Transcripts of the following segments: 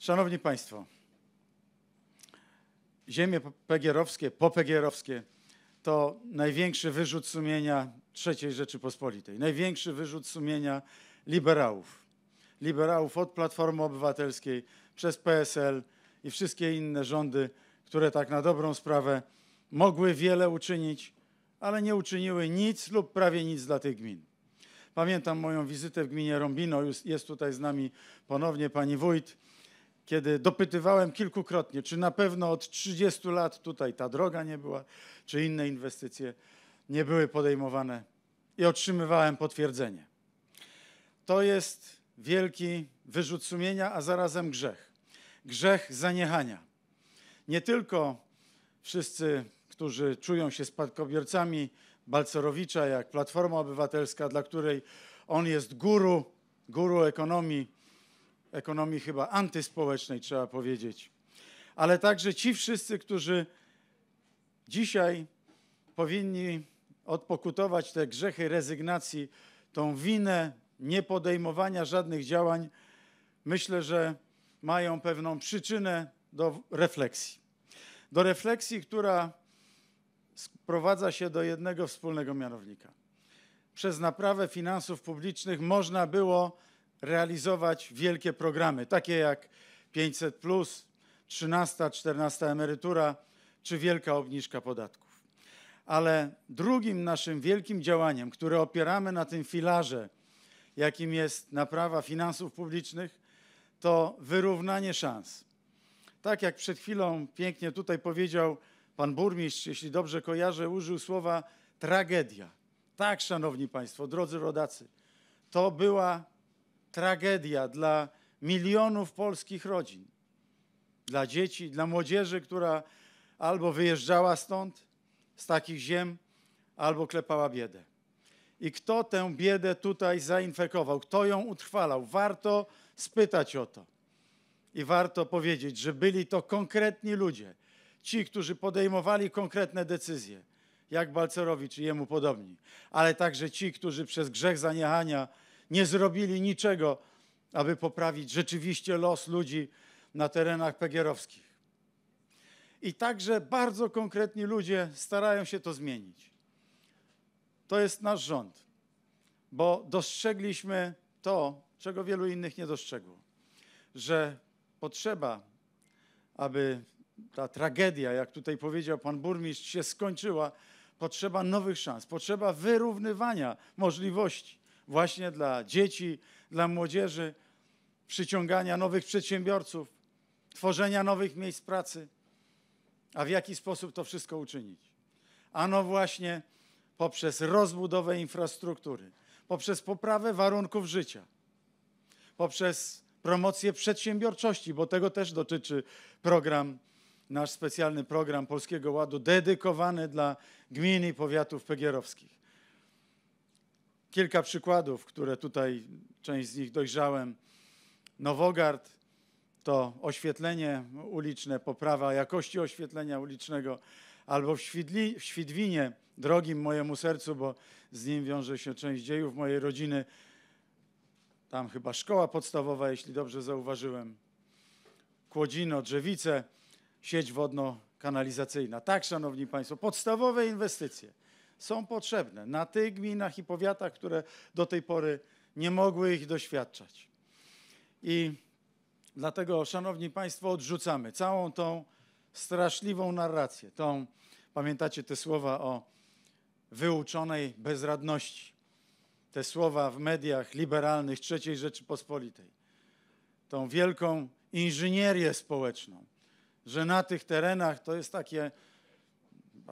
Szanowni Państwo, ziemie pegierowskie, popegierowskie to największy wyrzut sumienia III Rzeczypospolitej, największy wyrzut sumienia liberałów. Liberałów od Platformy Obywatelskiej przez PSL i wszystkie inne rządy, które tak na dobrą sprawę mogły wiele uczynić, ale nie uczyniły nic lub prawie nic dla tych gmin. Pamiętam moją wizytę w gminie Rombino, jest tutaj z nami ponownie pani wójt kiedy dopytywałem kilkukrotnie, czy na pewno od 30 lat tutaj ta droga nie była, czy inne inwestycje nie były podejmowane i otrzymywałem potwierdzenie. To jest wielki wyrzut sumienia, a zarazem grzech. Grzech zaniechania. Nie tylko wszyscy, którzy czują się spadkobiercami Balcerowicza, jak Platforma Obywatelska, dla której on jest guru, guru ekonomii, ekonomii chyba antyspołecznej, trzeba powiedzieć. Ale także ci wszyscy, którzy dzisiaj powinni odpokutować te grzechy rezygnacji, tą winę niepodejmowania żadnych działań, myślę, że mają pewną przyczynę do refleksji. Do refleksji, która sprowadza się do jednego wspólnego mianownika. Przez naprawę finansów publicznych można było realizować wielkie programy, takie jak 500, 13, 14 emerytura czy wielka obniżka podatków. Ale drugim naszym wielkim działaniem, które opieramy na tym filarze, jakim jest naprawa finansów publicznych, to wyrównanie szans. Tak jak przed chwilą pięknie tutaj powiedział pan burmistrz, jeśli dobrze kojarzę, użył słowa tragedia. Tak, szanowni państwo, drodzy rodacy, to była tragedia dla milionów polskich rodzin, dla dzieci, dla młodzieży, która albo wyjeżdżała stąd, z takich ziem, albo klepała biedę. I kto tę biedę tutaj zainfekował, kto ją utrwalał? Warto spytać o to. I warto powiedzieć, że byli to konkretni ludzie, ci, którzy podejmowali konkretne decyzje, jak Balcerowicz i jemu podobni, ale także ci, którzy przez grzech zaniechania nie zrobili niczego, aby poprawić rzeczywiście los ludzi na terenach pegierowskich. I także bardzo konkretni ludzie starają się to zmienić. To jest nasz rząd, bo dostrzegliśmy to, czego wielu innych nie dostrzegło, że potrzeba, aby ta tragedia, jak tutaj powiedział pan burmistrz, się skończyła, potrzeba nowych szans, potrzeba wyrównywania możliwości właśnie dla dzieci, dla młodzieży, przyciągania nowych przedsiębiorców, tworzenia nowych miejsc pracy. A w jaki sposób to wszystko uczynić? Ano właśnie poprzez rozbudowę infrastruktury, poprzez poprawę warunków życia, poprzez promocję przedsiębiorczości, bo tego też dotyczy program, nasz specjalny program Polskiego Ładu dedykowany dla gmin i powiatów pegierowskich. Kilka przykładów, które tutaj, część z nich dojrzałem. Nowogard to oświetlenie uliczne, poprawa jakości oświetlenia ulicznego, albo w, Świdli, w Świdwinie, drogim mojemu sercu, bo z nim wiąże się część dziejów mojej rodziny. Tam chyba szkoła podstawowa, jeśli dobrze zauważyłem. Kłodzino, Drzewice, sieć wodno-kanalizacyjna. Tak, szanowni państwo, podstawowe inwestycje – są potrzebne na tych gminach i powiatach, które do tej pory nie mogły ich doświadczać. I dlatego, szanowni państwo, odrzucamy całą tą straszliwą narrację. Tą, pamiętacie te słowa o wyuczonej bezradności. Te słowa w mediach liberalnych III Rzeczypospolitej. Tą wielką inżynierię społeczną, że na tych terenach to jest takie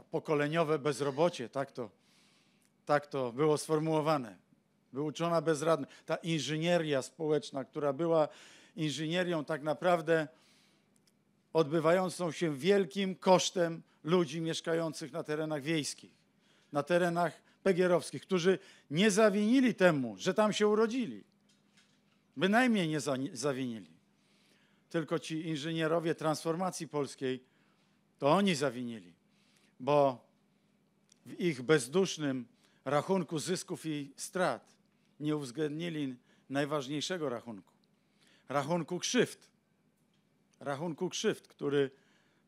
pokoleniowe bezrobocie, tak to, tak to było sformułowane. Wyuczona bezradna. Ta inżynieria społeczna, która była inżynierią tak naprawdę odbywającą się wielkim kosztem ludzi mieszkających na terenach wiejskich, na terenach pegierowskich, którzy nie zawinili temu, że tam się urodzili. Bynajmniej nie zawinili. Tylko ci inżynierowie transformacji polskiej, to oni zawinili bo w ich bezdusznym rachunku zysków i strat nie uwzględnili najważniejszego rachunku rachunku krzywd. Rachunku krzywd, który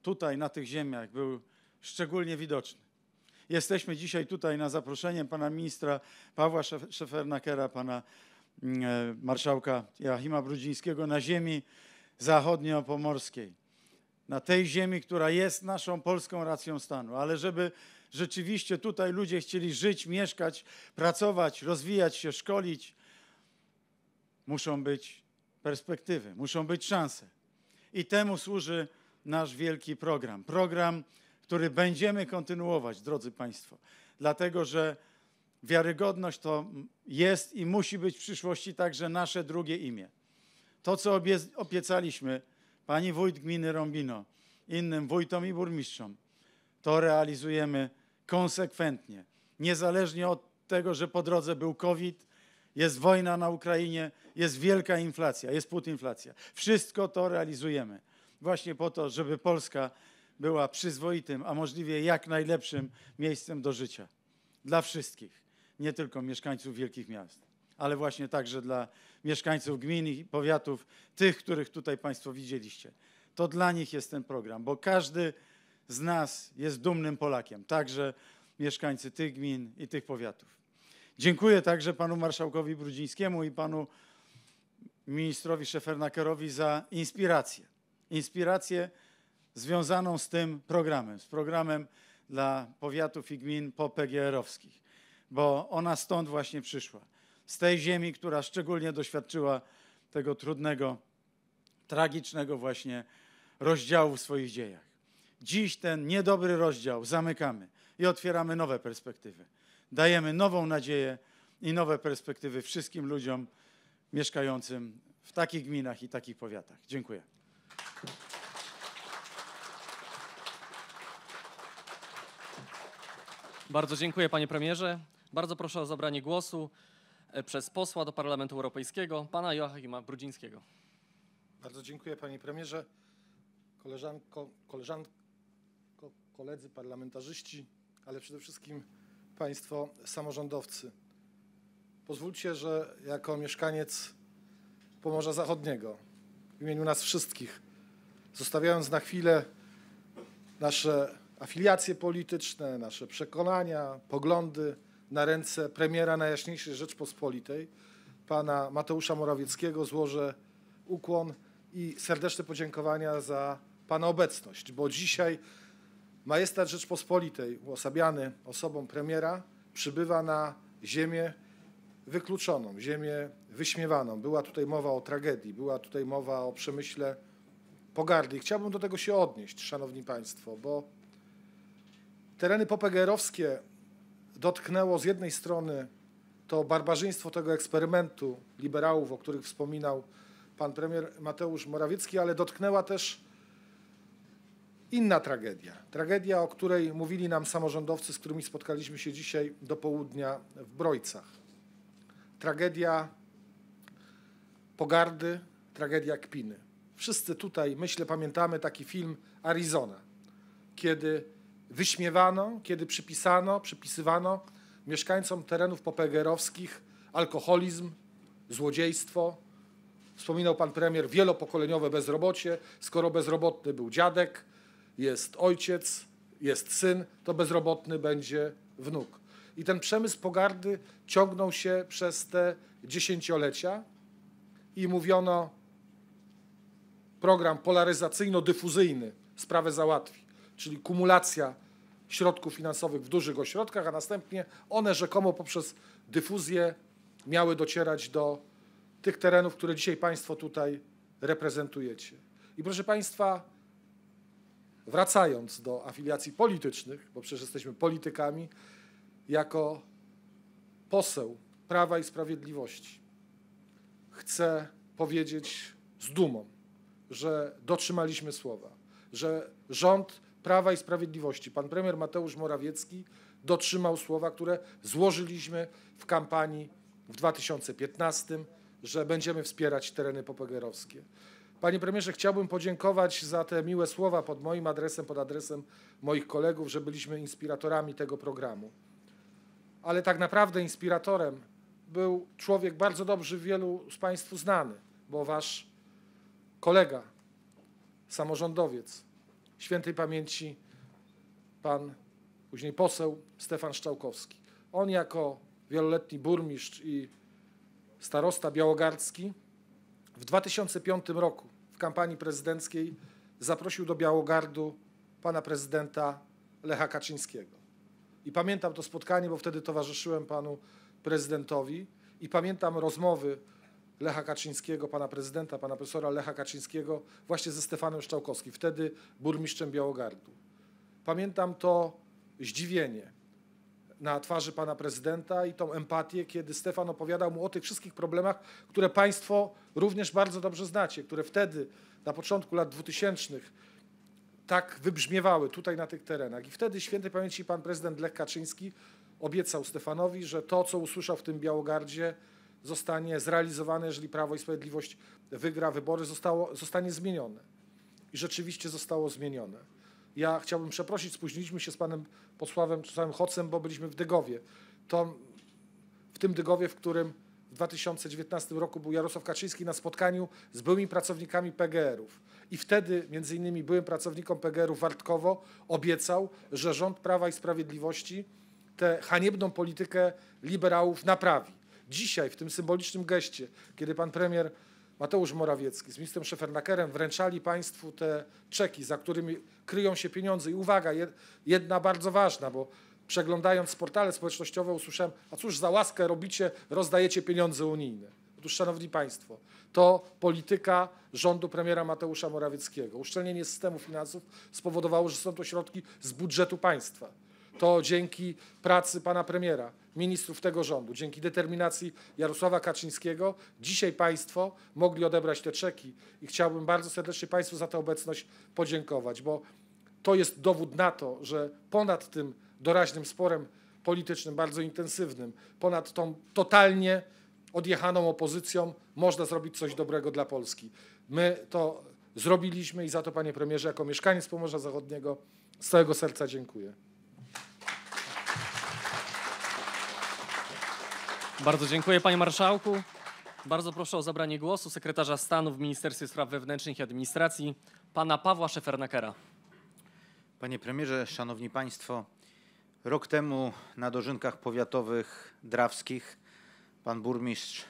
tutaj na tych ziemiach był szczególnie widoczny. Jesteśmy dzisiaj tutaj na zaproszenie pana ministra Pawła Szefernakera, pana mm, e, marszałka Joachima Brudzińskiego na ziemi zachodnio-pomorskiej na tej ziemi, która jest naszą polską racją stanu, ale żeby rzeczywiście tutaj ludzie chcieli żyć, mieszkać, pracować, rozwijać się, szkolić, muszą być perspektywy, muszą być szanse. I temu służy nasz wielki program. Program, który będziemy kontynuować, drodzy Państwo, dlatego że wiarygodność to jest i musi być w przyszłości także nasze drugie imię. To, co obiecaliśmy, pani wójt gminy Rombino, innym wójtom i burmistrzom. To realizujemy konsekwentnie, niezależnie od tego, że po drodze był COVID, jest wojna na Ukrainie, jest wielka inflacja, jest putinflacja. Wszystko to realizujemy właśnie po to, żeby Polska była przyzwoitym, a możliwie jak najlepszym miejscem do życia dla wszystkich, nie tylko mieszkańców wielkich miast, ale właśnie także dla mieszkańców gmin i powiatów, tych, których tutaj Państwo widzieliście. To dla nich jest ten program, bo każdy z nas jest dumnym Polakiem, także mieszkańcy tych gmin i tych powiatów. Dziękuję także panu marszałkowi Brudzińskiemu i panu ministrowi Szefernakerowi za inspirację. Inspirację związaną z tym programem, z programem dla powiatów i gmin po PGR-owskich, bo ona stąd właśnie przyszła z tej ziemi, która szczególnie doświadczyła tego trudnego, tragicznego właśnie rozdziału w swoich dziejach. Dziś ten niedobry rozdział zamykamy i otwieramy nowe perspektywy. Dajemy nową nadzieję i nowe perspektywy wszystkim ludziom mieszkającym w takich gminach i takich powiatach. Dziękuję. Bardzo dziękuję, panie premierze. Bardzo proszę o zabranie głosu. E, przez posła do Parlamentu Europejskiego, pana Joachima Brudzińskiego. Bardzo dziękuję panie premierze. Koleżanko, koleżanko, koledzy parlamentarzyści, ale przede wszystkim państwo samorządowcy. Pozwólcie, że jako mieszkaniec Pomorza Zachodniego w imieniu nas wszystkich, zostawiając na chwilę nasze afiliacje polityczne, nasze przekonania, poglądy, na ręce premiera Najjaśniejszej Rzeczpospolitej, pana Mateusza Morawieckiego, złożę ukłon i serdeczne podziękowania za pana obecność, bo dzisiaj majestat Rzeczpospolitej, uosabiany osobą premiera, przybywa na ziemię wykluczoną, ziemię wyśmiewaną. Była tutaj mowa o tragedii, była tutaj mowa o przemyśle pogardy. I chciałbym do tego się odnieść, szanowni państwo, bo tereny popegerowskie dotknęło z jednej strony to barbarzyństwo tego eksperymentu liberałów, o których wspominał pan premier Mateusz Morawiecki, ale dotknęła też inna tragedia. Tragedia, o której mówili nam samorządowcy, z którymi spotkaliśmy się dzisiaj do południa w Brojcach. Tragedia pogardy, tragedia kpiny. Wszyscy tutaj, myślę, pamiętamy taki film Arizona, kiedy wyśmiewano, kiedy przypisano, przypisywano mieszkańcom terenów popegerowskich alkoholizm, złodziejstwo. Wspominał pan premier wielopokoleniowe bezrobocie. Skoro bezrobotny był dziadek, jest ojciec, jest syn, to bezrobotny będzie wnuk. I ten przemysł pogardy ciągnął się przez te dziesięciolecia i mówiono program polaryzacyjno-dyfuzyjny sprawę załatwi czyli kumulacja środków finansowych w dużych ośrodkach, a następnie one rzekomo poprzez dyfuzję miały docierać do tych terenów, które dzisiaj Państwo tutaj reprezentujecie. I proszę Państwa, wracając do afiliacji politycznych, bo przecież jesteśmy politykami, jako poseł Prawa i Sprawiedliwości chcę powiedzieć z dumą, że dotrzymaliśmy słowa, że rząd Prawa i Sprawiedliwości, pan premier Mateusz Morawiecki dotrzymał słowa, które złożyliśmy w kampanii w 2015, że będziemy wspierać tereny popegerowskie. Panie premierze, chciałbym podziękować za te miłe słowa pod moim adresem, pod adresem moich kolegów, że byliśmy inspiratorami tego programu. Ale tak naprawdę inspiratorem był człowiek bardzo dobrze wielu z Państwu znany, bo wasz kolega, samorządowiec, świętej pamięci pan, później poseł Stefan Szczałkowski. On jako wieloletni burmistrz i starosta białogardzki w 2005 roku w kampanii prezydenckiej zaprosił do Białogardu pana prezydenta Lecha Kaczyńskiego. I pamiętam to spotkanie, bo wtedy towarzyszyłem panu prezydentowi i pamiętam rozmowy Lecha Kaczyńskiego, pana prezydenta, pana profesora Lecha Kaczyńskiego właśnie ze Stefanem Szczałkowskim, wtedy burmistrzem Białogardu. Pamiętam to zdziwienie na twarzy pana prezydenta i tą empatię, kiedy Stefan opowiadał mu o tych wszystkich problemach, które państwo również bardzo dobrze znacie, które wtedy na początku lat 2000 tak wybrzmiewały tutaj na tych terenach. I wtedy świętej pamięci pan prezydent Lech Kaczyński obiecał Stefanowi, że to, co usłyszał w tym Białogardzie, zostanie zrealizowane, jeżeli Prawo i Sprawiedliwość wygra wybory, zostało, zostanie zmienione. I rzeczywiście zostało zmienione. Ja chciałbym przeprosić, spóźniliśmy się z panem posłem Czesławem Hocem, bo byliśmy w Dygowie. To w tym Dygowie, w którym w 2019 roku był Jarosław Kaczyński na spotkaniu z byłymi pracownikami PGR-ów. I wtedy między innymi byłym pracownikom PGR-ów Wartkowo obiecał, że rząd Prawa i Sprawiedliwości tę haniebną politykę liberałów naprawi. Dzisiaj, w tym symbolicznym geście, kiedy pan premier Mateusz Morawiecki z ministrem Szefernakerem wręczali państwu te czeki, za którymi kryją się pieniądze. I uwaga, jedna bardzo ważna, bo przeglądając portale społecznościowe usłyszałem, a cóż za łaskę robicie, rozdajecie pieniądze unijne. Otóż, szanowni państwo, to polityka rządu premiera Mateusza Morawieckiego. Uszczelnienie systemu finansów spowodowało, że są to środki z budżetu państwa to dzięki pracy pana premiera, ministrów tego rządu, dzięki determinacji Jarosława Kaczyńskiego, dzisiaj państwo mogli odebrać te czeki i chciałbym bardzo serdecznie państwu za tę obecność podziękować, bo to jest dowód na to, że ponad tym doraźnym sporem politycznym, bardzo intensywnym, ponad tą totalnie odjechaną opozycją można zrobić coś dobrego dla Polski. My to zrobiliśmy i za to, panie premierze, jako mieszkaniec Pomorza Zachodniego z całego serca dziękuję. Bardzo dziękuję panie marszałku. Bardzo proszę o zabranie głosu sekretarza stanu w Ministerstwie Spraw Wewnętrznych i Administracji, pana Pawła Szefernakera. Panie premierze, szanowni państwo, rok temu na dożynkach powiatowych drawskich pan burmistrz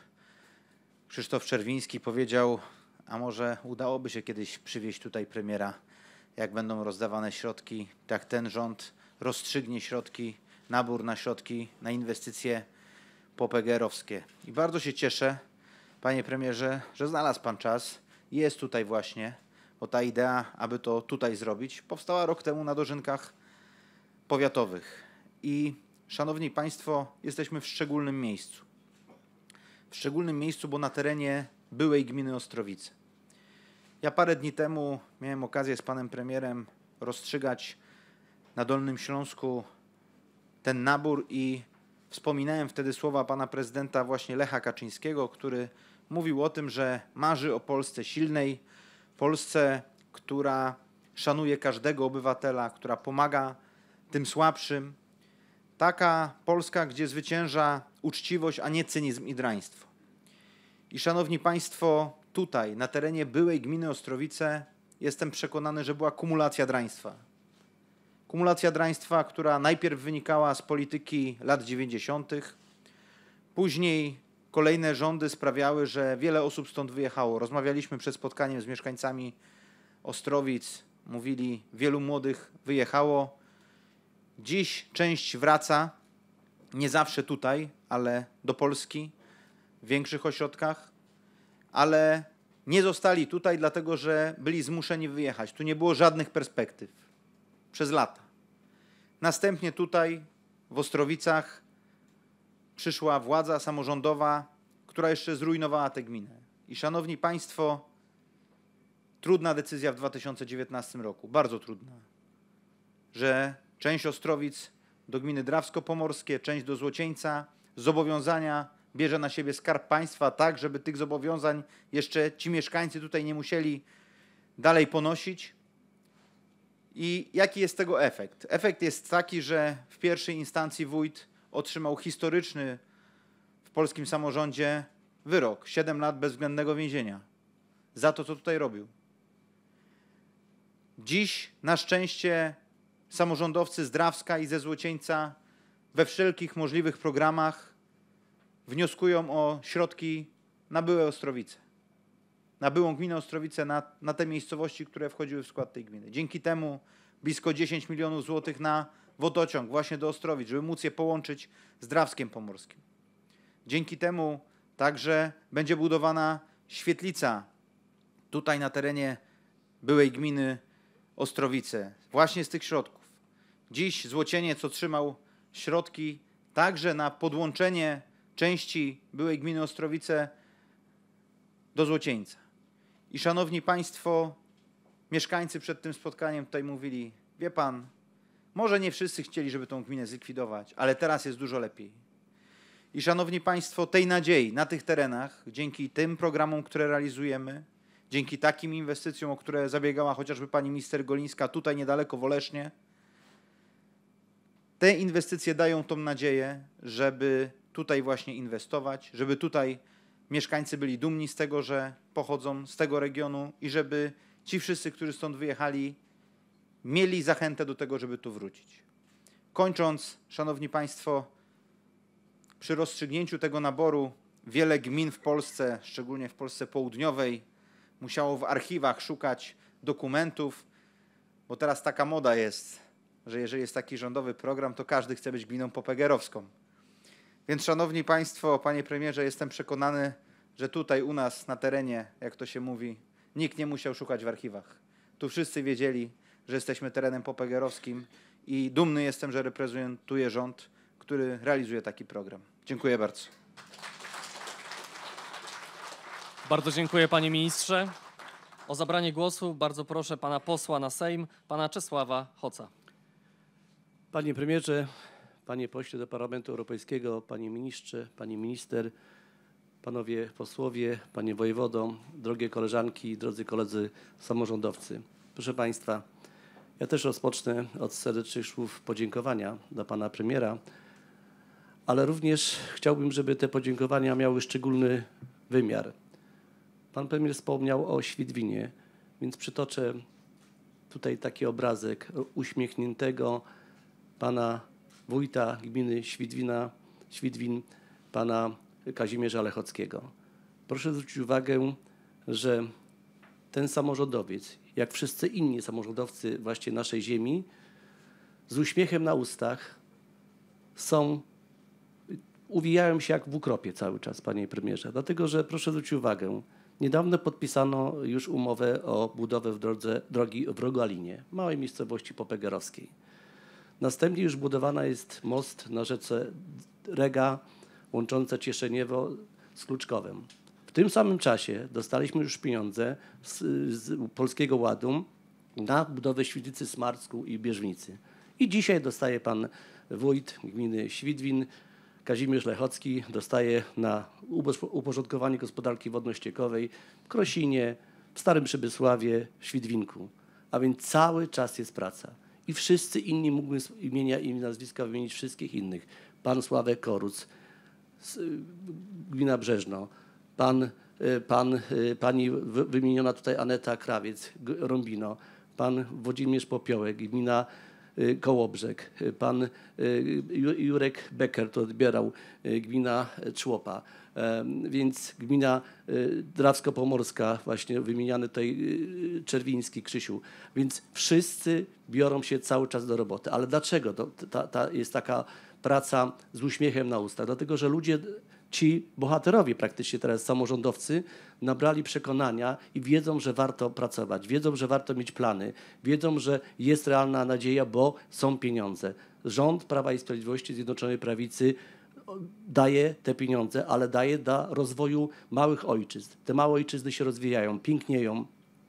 Krzysztof Czerwiński powiedział, a może udałoby się kiedyś przywieźć tutaj premiera, jak będą rozdawane środki, tak ten rząd rozstrzygnie środki, nabór na środki, na inwestycje popegerowskie. I bardzo się cieszę, panie premierze, że znalazł pan czas. Jest tutaj właśnie, bo ta idea, aby to tutaj zrobić, powstała rok temu na dożynkach powiatowych. I szanowni państwo, jesteśmy w szczególnym miejscu. W szczególnym miejscu, bo na terenie byłej gminy Ostrowice. Ja parę dni temu miałem okazję z panem premierem rozstrzygać na Dolnym Śląsku ten nabór i Wspominałem wtedy słowa pana prezydenta właśnie Lecha Kaczyńskiego, który mówił o tym, że marzy o Polsce silnej, Polsce, która szanuje każdego obywatela, która pomaga tym słabszym. Taka Polska, gdzie zwycięża uczciwość, a nie cynizm i draństwo. I szanowni państwo, tutaj, na terenie byłej gminy Ostrowice, jestem przekonany, że była kumulacja draństwa Kumulacja draństwa, która najpierw wynikała z polityki lat 90., później kolejne rządy sprawiały, że wiele osób stąd wyjechało. Rozmawialiśmy przed spotkaniem z mieszkańcami Ostrowic, mówili, wielu młodych wyjechało. Dziś część wraca, nie zawsze tutaj, ale do Polski, w większych ośrodkach, ale nie zostali tutaj, dlatego że byli zmuszeni wyjechać. Tu nie było żadnych perspektyw przez lata. Następnie tutaj w Ostrowicach przyszła władza samorządowa, która jeszcze zrujnowała tę gminę. I szanowni państwo, trudna decyzja w 2019 roku, bardzo trudna, że część Ostrowic do gminy Drawsko-Pomorskie, część do Złocieńca, zobowiązania bierze na siebie skarb państwa tak, żeby tych zobowiązań jeszcze ci mieszkańcy tutaj nie musieli dalej ponosić. I jaki jest tego efekt? Efekt jest taki, że w pierwszej instancji wójt otrzymał historyczny w polskim samorządzie wyrok 7 lat bezwzględnego więzienia za to, co tutaj robił. Dziś na szczęście samorządowcy z Drawska i ze Złocieńca we wszelkich możliwych programach wnioskują o środki na byłe Ostrowice na byłą gminę Ostrowice, na, na te miejscowości, które wchodziły w skład tej gminy. Dzięki temu blisko 10 milionów złotych na wodociąg właśnie do Ostrowic, żeby móc je połączyć z Drawskiem Pomorskim. Dzięki temu także będzie budowana świetlica tutaj na terenie byłej gminy Ostrowice, właśnie z tych środków. Dziś Złocieniec otrzymał środki także na podłączenie części byłej gminy Ostrowice do Złocieńca. I szanowni Państwo, mieszkańcy przed tym spotkaniem tutaj mówili, wie Pan, może nie wszyscy chcieli, żeby tą gminę zlikwidować, ale teraz jest dużo lepiej. I szanowni Państwo, tej nadziei na tych terenach, dzięki tym programom, które realizujemy, dzięki takim inwestycjom, o które zabiegała chociażby pani minister Golińska tutaj niedaleko w Olesznie, te inwestycje dają tą nadzieję, żeby tutaj właśnie inwestować, żeby tutaj mieszkańcy byli dumni z tego, że pochodzą z tego regionu i żeby ci wszyscy, którzy stąd wyjechali, mieli zachętę do tego, żeby tu wrócić. Kończąc, Szanowni Państwo, przy rozstrzygnięciu tego naboru wiele gmin w Polsce, szczególnie w Polsce południowej, musiało w archiwach szukać dokumentów, bo teraz taka moda jest, że jeżeli jest taki rządowy program, to każdy chce być gminą popegerowską. Więc szanowni państwo, panie premierze, jestem przekonany, że tutaj u nas na terenie, jak to się mówi, nikt nie musiał szukać w archiwach. Tu wszyscy wiedzieli, że jesteśmy terenem popegerowskim i dumny jestem, że reprezentuję rząd, który realizuje taki program. Dziękuję bardzo. Bardzo dziękuję panie ministrze. O zabranie głosu bardzo proszę pana posła na Sejm, pana Czesława Hoca. Panie premierze, Panie pośle do Parlamentu Europejskiego, panie ministrze, pani minister, panowie posłowie, panie wojewodo, drogie koleżanki, drodzy koledzy samorządowcy. Proszę państwa, ja też rozpocznę od serdecznych słów podziękowania dla pana premiera, ale również chciałbym, żeby te podziękowania miały szczególny wymiar. Pan premier wspomniał o Świdwinie, więc przytoczę tutaj taki obrazek uśmiechniętego pana wójta gminy Świdwina, Świdwin, pana Kazimierza Lechockiego. Proszę zwrócić uwagę, że ten samorządowiec, jak wszyscy inni samorządowcy właśnie naszej ziemi, z uśmiechem na ustach są, uwijają się jak w ukropie cały czas, panie premierze. Dlatego, że proszę zwrócić uwagę, niedawno podpisano już umowę o budowę w drodze, drogi w Rogalinie, małej miejscowości popegerowskiej. Następnie już budowana jest most na rzece Rega łącząca Cieszeniewo z Kluczkowem. W tym samym czasie dostaliśmy już pieniądze z, z Polskiego Ładu na budowę Świdnicy, Smarsku i Bieżnicy. I dzisiaj dostaje pan wójt gminy Świdwin, Kazimierz Lechocki, dostaje na uporządkowanie gospodarki wodno-ściekowej w Krosinie, w Starym Przybysławie, w Świdwinku. A więc cały czas jest praca i wszyscy inni, mógłbym imienia i nazwiska wymienić wszystkich innych. Pan Sławek Koruc, y, gmina Brzeżno, pan, y, pan, y, pani wymieniona tutaj Aneta Krawiec, Rombino. pan Włodzimierz Popiołek, gmina Kołobrzeg, pan Jurek Becker to odbierał, gmina Człopa. Więc gmina y, Drawsko-Pomorska, właśnie wymieniany tutaj y, Czerwiński, Krzysiu. Więc wszyscy biorą się cały czas do roboty. Ale dlaczego to, ta, ta jest taka praca z uśmiechem na ustach? Dlatego, że ludzie ci bohaterowie praktycznie teraz, samorządowcy, nabrali przekonania i wiedzą, że warto pracować, wiedzą, że warto mieć plany, wiedzą, że jest realna nadzieja, bo są pieniądze. Rząd Prawa i Sprawiedliwości Zjednoczonej Prawicy daje te pieniądze, ale daje dla rozwoju małych ojczyzn. Te małe ojczyzny się rozwijają, pięknieją.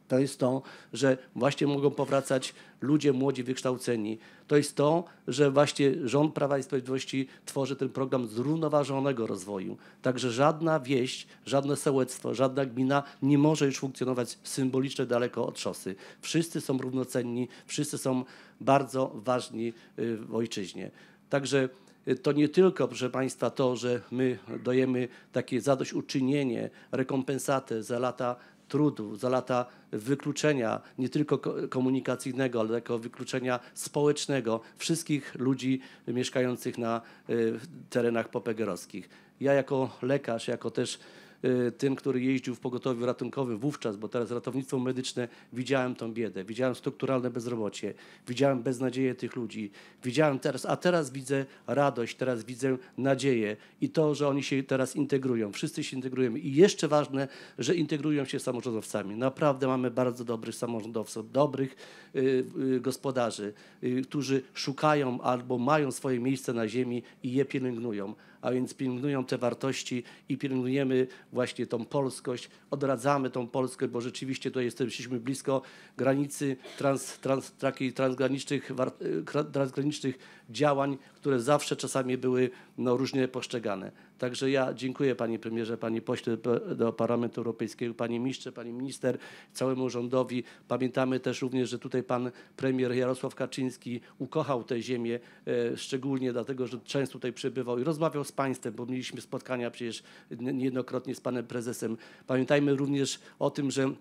To jest to, że właśnie mogą powracać ludzie młodzi, wykształceni. To jest to, że właśnie rząd Prawa i Sprawiedliwości tworzy ten program zrównoważonego rozwoju. Także żadna wieś, żadne sołectwo, żadna gmina nie może już funkcjonować symbolicznie daleko od szosy. Wszyscy są równocenni, wszyscy są bardzo ważni y, w ojczyźnie. Także Y, to nie tylko, proszę Państwa, to, że my dajemy takie zadośćuczynienie, rekompensatę za lata trudu, za lata wykluczenia, nie tylko komunikacyjnego, ale jako wykluczenia społecznego wszystkich ludzi mieszkających na y, terenach popegerowskich. Ja jako lekarz, jako też Y, tym, który jeździł w pogotowiu ratunkowym wówczas, bo teraz ratownictwo medyczne, widziałem tą biedę, widziałem strukturalne bezrobocie, widziałem beznadzieję tych ludzi, widziałem teraz, a teraz widzę radość, teraz widzę nadzieję i to, że oni się teraz integrują, wszyscy się integrują i jeszcze ważne, że integrują się z samorządowcami. Naprawdę mamy bardzo dobrych samorządowców, dobrych y, y, gospodarzy, y, którzy szukają albo mają swoje miejsce na ziemi i je pielęgnują a więc pilnują te wartości i pilnujemy właśnie tą polskość, odradzamy tą polskość, bo rzeczywiście tutaj jesteśmy blisko granicy trans, trans, transgranicznych, y, transgranicznych działań, które zawsze czasami były no, różnie postrzegane. Także ja dziękuję panie premierze, pani pośle do Parlamentu Europejskiego, panie ministrze, pani minister, całemu rządowi. Pamiętamy też również, że tutaj pan premier Jarosław Kaczyński ukochał tę ziemię, e, szczególnie dlatego, że często tutaj przybywał i rozmawiał z państwem, bo mieliśmy spotkania przecież niejednokrotnie z panem prezesem. Pamiętajmy również o tym, że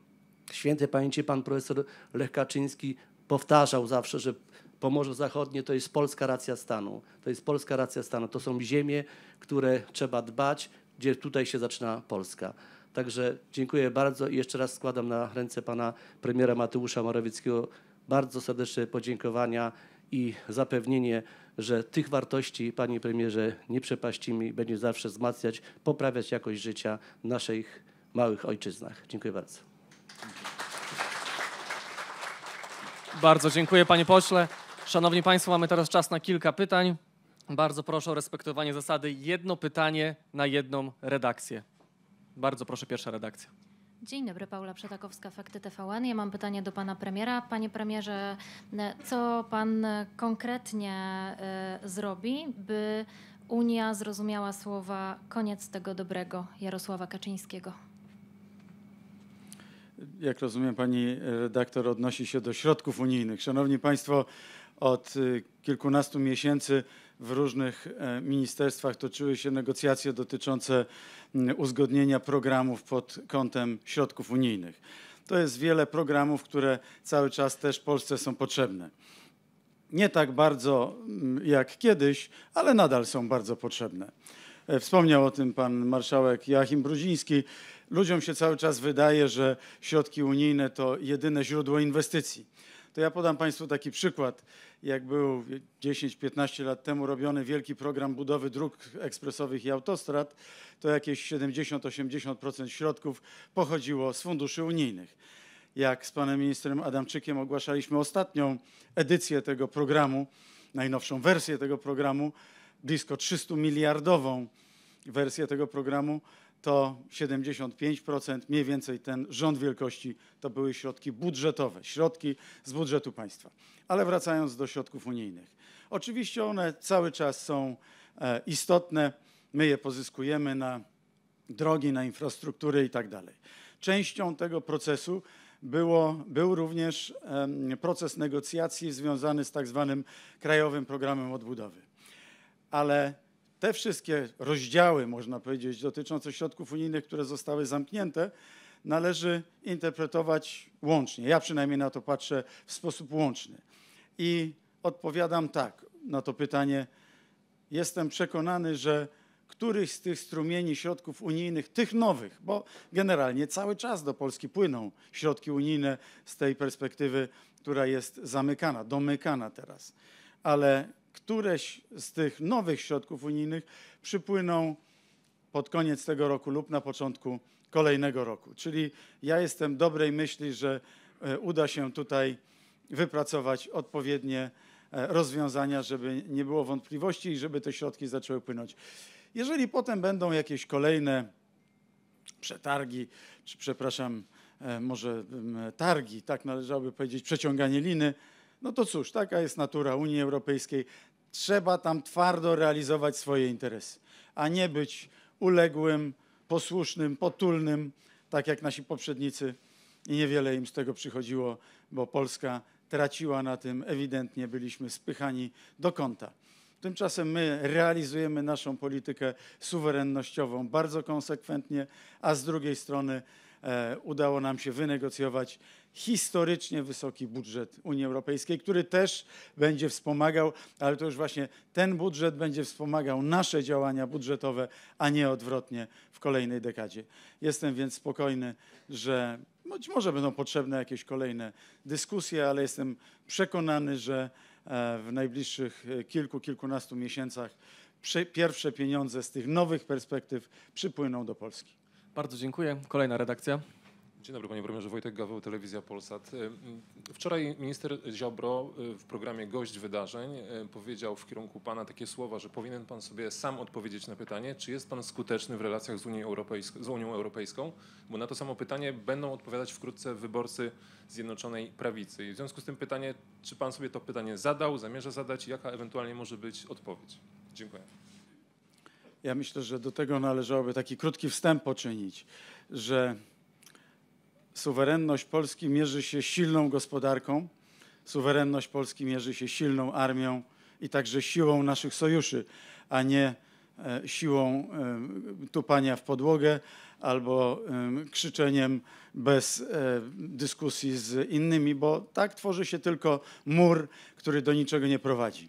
świętej pamięci pan profesor Lech Kaczyński powtarzał zawsze, że Pomorze Zachodnie to jest polska racja stanu. To jest polska racja stanu. To są ziemie, które trzeba dbać, gdzie tutaj się zaczyna Polska. Także dziękuję bardzo i jeszcze raz składam na ręce pana premiera Mateusza Morawieckiego bardzo serdeczne podziękowania i zapewnienie, że tych wartości, panie premierze, nie przepaścimy i będzie zawsze wzmacniać, poprawiać jakość życia w naszych małych ojczyznach. Dziękuję bardzo. Bardzo dziękuję panie pośle. Szanowni Państwo, mamy teraz czas na kilka pytań. Bardzo proszę o respektowanie zasady jedno pytanie na jedną redakcję. Bardzo proszę, pierwsza redakcja. Dzień dobry, Paula Przetakowska, Fakty TVN. Ja mam pytanie do pana premiera. Panie premierze, co pan konkretnie y, zrobi, by Unia zrozumiała słowa koniec tego dobrego Jarosława Kaczyńskiego? Jak rozumiem, pani redaktor odnosi się do środków unijnych. Szanowni Państwo, od y, kilkunastu miesięcy w różnych e, ministerstwach toczyły się negocjacje dotyczące uzgodnienia programów pod kątem środków unijnych. To jest wiele programów, które cały czas też Polsce są potrzebne. Nie tak bardzo jak kiedyś, ale nadal są bardzo potrzebne. E, wspomniał o tym pan marszałek Joachim Brudziński. Ludziom się cały czas wydaje, że środki unijne to jedyne źródło inwestycji. To ja podam Państwu taki przykład jak był 10-15 lat temu robiony wielki program budowy dróg ekspresowych i autostrad, to jakieś 70-80% środków pochodziło z funduszy unijnych. Jak z panem ministrem Adamczykiem ogłaszaliśmy ostatnią edycję tego programu, najnowszą wersję tego programu, blisko 300 miliardową wersję tego programu, to 75%, mniej więcej ten rząd wielkości to były środki budżetowe, środki z budżetu państwa. Ale wracając do środków unijnych. Oczywiście one cały czas są e, istotne, my je pozyskujemy na drogi, na infrastrukturę i tak dalej. Częścią tego procesu było, był również proces negocjacji związany z tak zwanym Krajowym Programem Odbudowy. Ale te wszystkie rozdziały, można powiedzieć, dotyczące środków unijnych, które zostały zamknięte, należy interpretować łącznie. Ja przynajmniej na to patrzę w sposób łączny. I odpowiadam tak na to pytanie. Jestem przekonany, że któryś z tych strumieni środków unijnych, tych nowych, bo generalnie cały czas do Polski płyną środki unijne z tej perspektywy, która jest zamykana, domykana teraz, ale któreś z tych nowych środków unijnych przypłyną pod koniec tego roku lub na początku kolejnego roku. Czyli ja jestem dobrej myśli, że e, uda się tutaj wypracować odpowiednie e, rozwiązania, żeby nie było wątpliwości i żeby te środki zaczęły płynąć. Jeżeli potem będą jakieś kolejne przetargi, czy przepraszam, e, może targi, tak należałoby powiedzieć, przeciąganie liny, no to cóż, taka jest natura Unii Europejskiej trzeba tam twardo realizować swoje interesy, a nie być uległym, posłusznym, potulnym, tak jak nasi poprzednicy. I niewiele im z tego przychodziło, bo Polska traciła na tym ewidentnie, byliśmy spychani do kąta. Tymczasem my realizujemy naszą politykę suwerennościową bardzo konsekwentnie, a z drugiej strony e, udało nam się wynegocjować historycznie wysoki budżet Unii Europejskiej, który też będzie wspomagał, ale to już właśnie ten budżet będzie wspomagał nasze działania budżetowe, a nie odwrotnie w kolejnej dekadzie. Jestem więc spokojny, że być może będą potrzebne jakieś kolejne dyskusje, ale jestem przekonany, że e, w najbliższych e, kilku, kilkunastu miesiącach pierwsze pieniądze z tych nowych perspektyw przypłyną do Polski. Bardzo dziękuję. Kolejna redakcja. Dzień dobry panie premierze, Wojtek Gaweł, Telewizja Polsat. Y, y, wczoraj minister Ziobro y, w programie Gość Wydarzeń powiedział w kierunku pana takie słowa, że powinien pan sobie sam odpowiedzieć na pytanie, czy jest pan skuteczny w relacjach z, z Unią Europejską, bo na to samo pytanie będą odpowiadać wkrótce wyborcy Zjednoczonej Prawicy. I w związku z tym pytanie, czy pan sobie to pytanie zadał, zamierza zadać i jaka ewentualnie może być odpowiedź? Dziękuję. Ja myślę, że do tego należałoby taki krótki wstęp poczynić, że suwerenność Polski mierzy się silną gospodarką, suwerenność Polski mierzy się silną armią i także siłą naszych sojuszy, a nie e, siłą e, tupania w podłogę albo krzyczeniem bez e, dyskusji z innymi, bo tak tworzy się tylko mur, który do niczego nie prowadzi.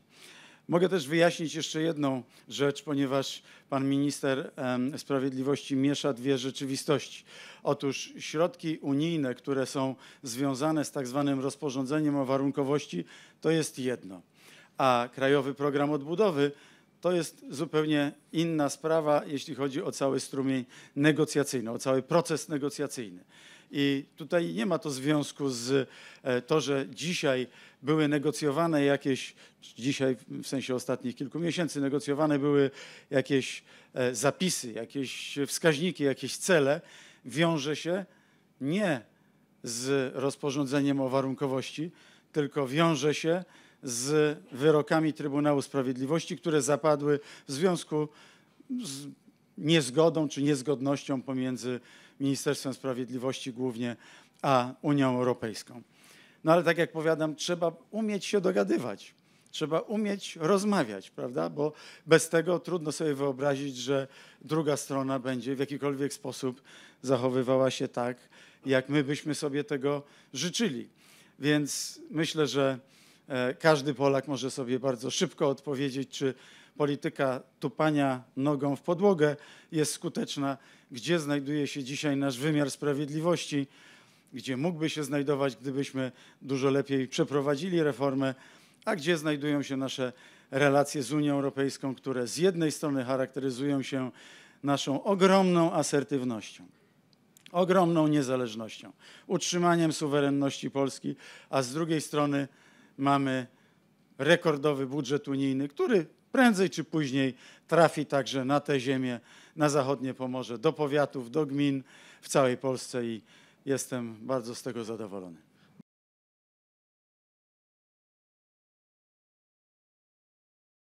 Mogę też wyjaśnić jeszcze jedną rzecz, ponieważ pan minister sprawiedliwości miesza dwie rzeczywistości. Otóż środki unijne, które są związane z tak zwanym rozporządzeniem o warunkowości, to jest jedno, a Krajowy Program Odbudowy to jest zupełnie inna sprawa, jeśli chodzi o cały strumień negocjacyjny, o cały proces negocjacyjny. I tutaj nie ma to związku z e, to, że dzisiaj były negocjowane jakieś, dzisiaj w sensie ostatnich kilku miesięcy, negocjowane były jakieś e, zapisy, jakieś wskaźniki, jakieś cele. Wiąże się nie z rozporządzeniem o warunkowości, tylko wiąże się z wyrokami Trybunału Sprawiedliwości, które zapadły w związku z niezgodą czy niezgodnością pomiędzy Ministerstwem Sprawiedliwości głównie a Unią Europejską. No ale tak jak powiadam, trzeba umieć się dogadywać. Trzeba umieć rozmawiać, prawda? Bo bez tego trudno sobie wyobrazić, że druga strona będzie w jakikolwiek sposób zachowywała się tak, jak my byśmy sobie tego życzyli. Więc myślę, że E, każdy Polak może sobie bardzo szybko odpowiedzieć, czy polityka tupania nogą w podłogę jest skuteczna, gdzie znajduje się dzisiaj nasz wymiar sprawiedliwości, gdzie mógłby się znajdować, gdybyśmy dużo lepiej przeprowadzili reformę, a gdzie znajdują się nasze relacje z Unią Europejską, które z jednej strony charakteryzują się naszą ogromną asertywnością, ogromną niezależnością, utrzymaniem suwerenności Polski, a z drugiej strony mamy rekordowy budżet unijny, który prędzej czy później trafi także na te ziemię, na zachodnie Pomorze, do powiatów, do gmin w całej Polsce i jestem bardzo z tego zadowolony.